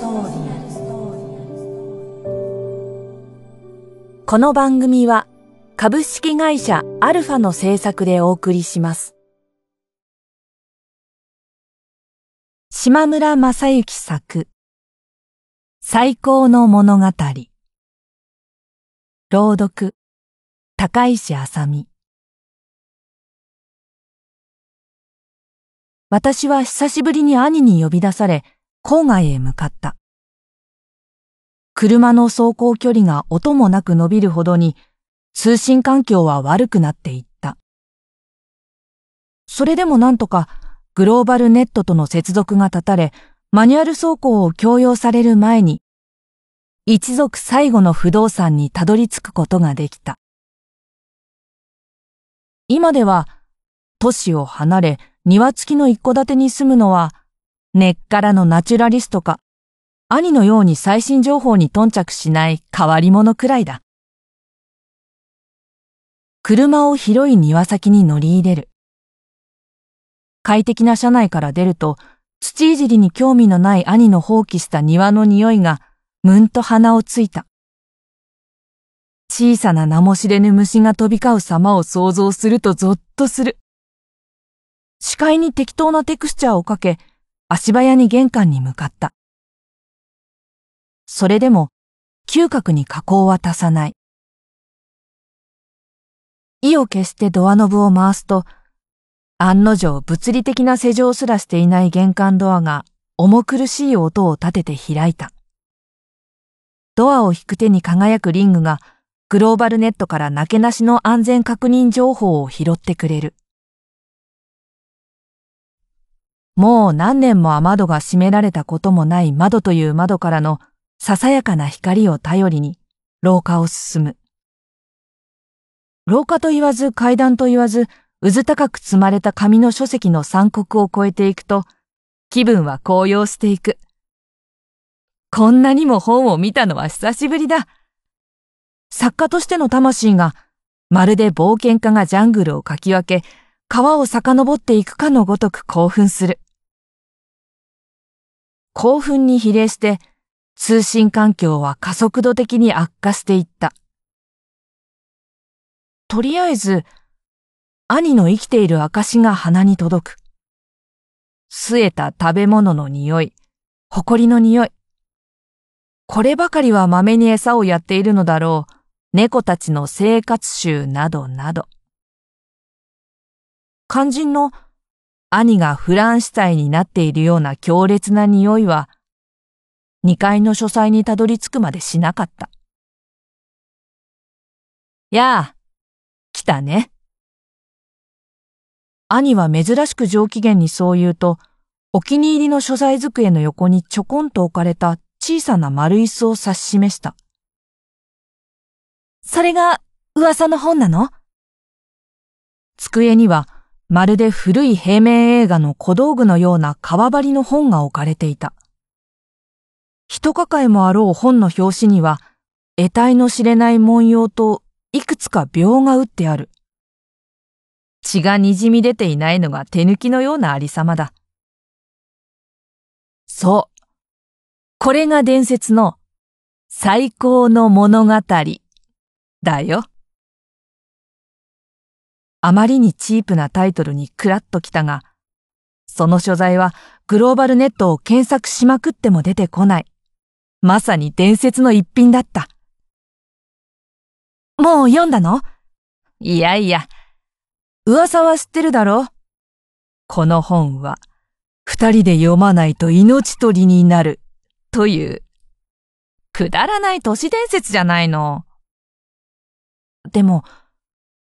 この番組は株式会社アルファの制作でお送りします。島村正幸作最高の物語朗読高石あさみ私は久しぶりに兄に呼び出され、郊外へ向かった。車の走行距離が音もなく伸びるほどに通信環境は悪くなっていった。それでもなんとかグローバルネットとの接続が断たれ、マニュアル走行を強要される前に、一族最後の不動産にたどり着くことができた。今では、都市を離れ、庭付きの一戸建てに住むのは、根っからのナチュラリストか、兄のように最新情報に頓着しない変わり者くらいだ。車を広い庭先に乗り入れる。快適な車内から出ると、土いじりに興味のない兄の放棄した庭の匂いが、むんと鼻をついた。小さな名も知れぬ虫が飛び交う様を想像するとゾッとする。視界に適当なテクスチャーをかけ、足早に玄関に向かった。それでも、嗅覚に加工は足さない。意を決してドアノブを回すと、案の定物理的な施錠すらしていない玄関ドアが重苦しい音を立てて開いた。ドアを引く手に輝くリングがグローバルネットからなけなしの安全確認情報を拾ってくれる。もう何年も雨戸が閉められたこともない窓という窓からのささやかな光を頼りに廊下を進む。廊下と言わず階段と言わず、うず高く積まれた紙の書籍の三国を越えていくと、気分は高揚していく。こんなにも本を見たのは久しぶりだ。作家としての魂が、まるで冒険家がジャングルをかき分け、川を遡っていくかのごとく興奮する。興奮に比例して、通信環境は加速度的に悪化していった。とりあえず、兄の生きている証が鼻に届く。据えた食べ物の匂い、りの匂い。こればかりは豆に餌をやっているのだろう、猫たちの生活臭などなど。肝心の兄がフランシュタイになっているような強烈な匂いは、2階の書斎にたどり着くまでしなかった。やあ、来たね。兄は珍しく上機嫌にそう言うと、お気に入りの書斎机の横にちょこんと置かれた小さな丸椅子を指し示した。それが噂の本なの机にはまるで古い平面映画の小道具のような革張りの本が置かれていた。一抱えもあろう本の表紙には、得体の知れない文様といくつか描が打ってある。血が滲み出ていないのが手抜きのようなありさまだ。そう。これが伝説の最高の物語だよ。あまりにチープなタイトルにクラッときたが、その所在はグローバルネットを検索しまくっても出てこない。まさに伝説の一品だった。もう読んだのいやいや、噂は知ってるだろこの本は、二人で読まないと命取りになる、という、くだらない都市伝説じゃないの。でも、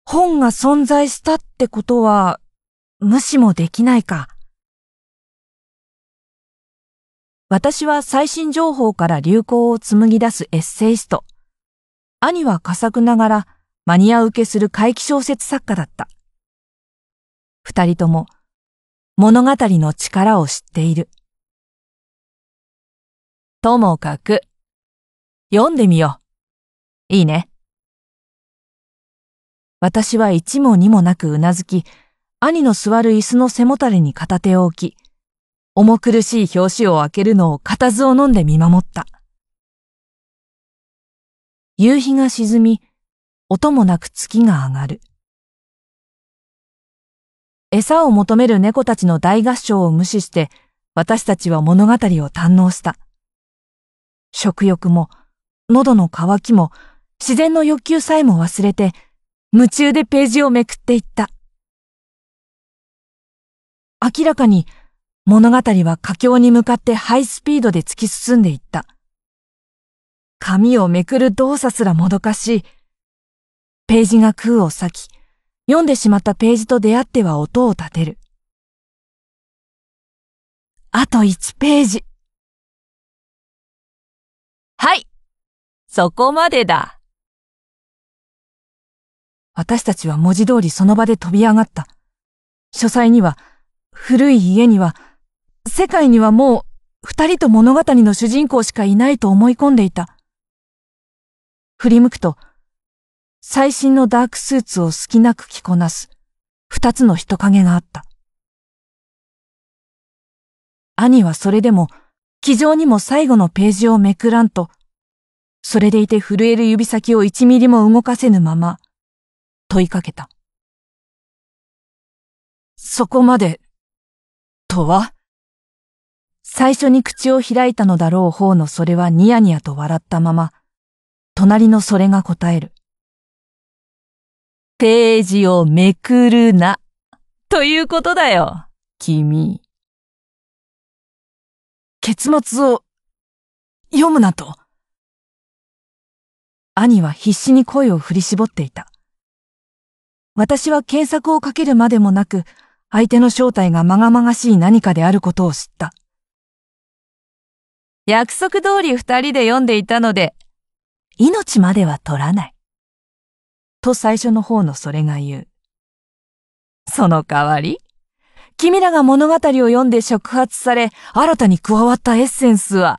本が存在したってことは、無視もできないか。私は最新情報から流行を紡ぎ出すエッセイスト。兄は佳作ながらマニア受けする怪奇小説作家だった。二人とも物語の力を知っている。ともかく、読んでみよう。いいね。私は一も二もなくうなずき、兄の座る椅子の背もたれに片手を置き、重苦しい表紙を開けるのを固唾を飲んで見守った。夕日が沈み、音もなく月が上がる。餌を求める猫たちの大合唱を無視して、私たちは物語を堪能した。食欲も、喉の渇きも、自然の欲求さえも忘れて、夢中でページをめくっていった。明らかに物語は佳境に向かってハイスピードで突き進んでいった。紙をめくる動作すらもどかしい。ページが空を裂き、読んでしまったページと出会っては音を立てる。あと1ページ。はい、そこまでだ。私たちは文字通りその場で飛び上がった。書斎には、古い家には、世界にはもう二人と物語の主人公しかいないと思い込んでいた。振り向くと、最新のダークスーツを隙なく着こなす二つの人影があった。兄はそれでも、気丈にも最後のページをめくらんと、それでいて震える指先を一ミリも動かせぬまま、問いかけた。そこまで、とは最初に口を開いたのだろう方のそれはニヤニヤと笑ったまま、隣のそれが答える。ページをめくるな、ということだよ、君。結末を読むなと。兄は必死に声を振り絞っていた。私は検索をかけるまでもなく、相手の正体がまがまがしい何かであることを知った。約束通り二人で読んでいたので、命までは取らない。と最初の方のそれが言う。その代わり、君らが物語を読んで触発され、新たに加わったエッセンスは、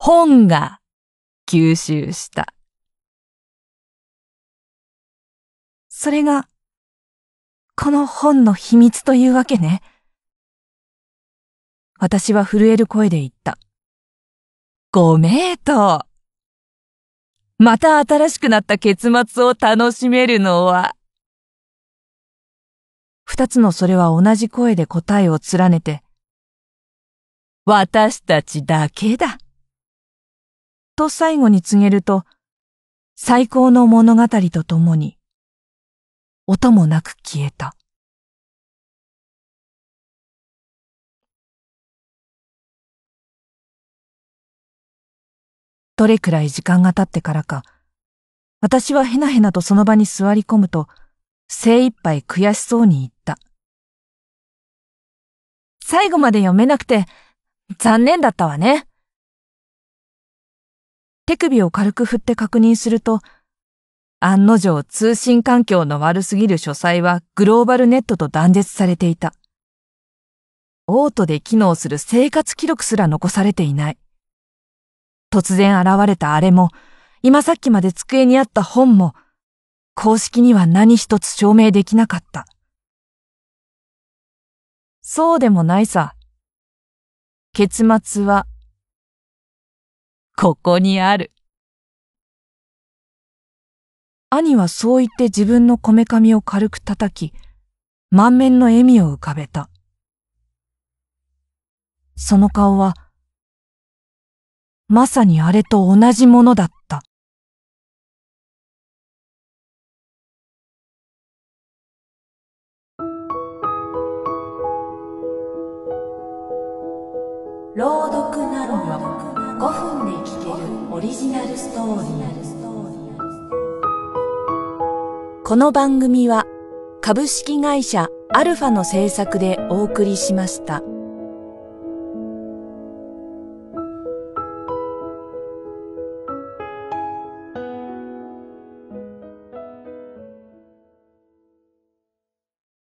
本が吸収した。それが、この本の秘密というわけね。私は震える声で言った。ご名答。また新しくなった結末を楽しめるのは。二つのそれは同じ声で答えを連ねて、私たちだけだ。と最後に告げると、最高の物語とともに、音もなく消えた。どれくらい時間が経ってからか、私はへなへなとその場に座り込むと、精一杯悔しそうに言った。最後まで読めなくて、残念だったわね。手首を軽く振って確認すると、案の定通信環境の悪すぎる書斎はグローバルネットと断絶されていた。オートで機能する生活記録すら残されていない。突然現れたあれも、今さっきまで机にあった本も、公式には何一つ証明できなかった。そうでもないさ。結末は、ここにある。兄はそう言って自分のこめかみを軽く叩き、満面の笑みを浮かべた。その顔は、まさにあれと同じものだった。朗読なのよ5分で聞けるオリジナルストーリーこの番組は株式会社アルファの制作でお送りしました。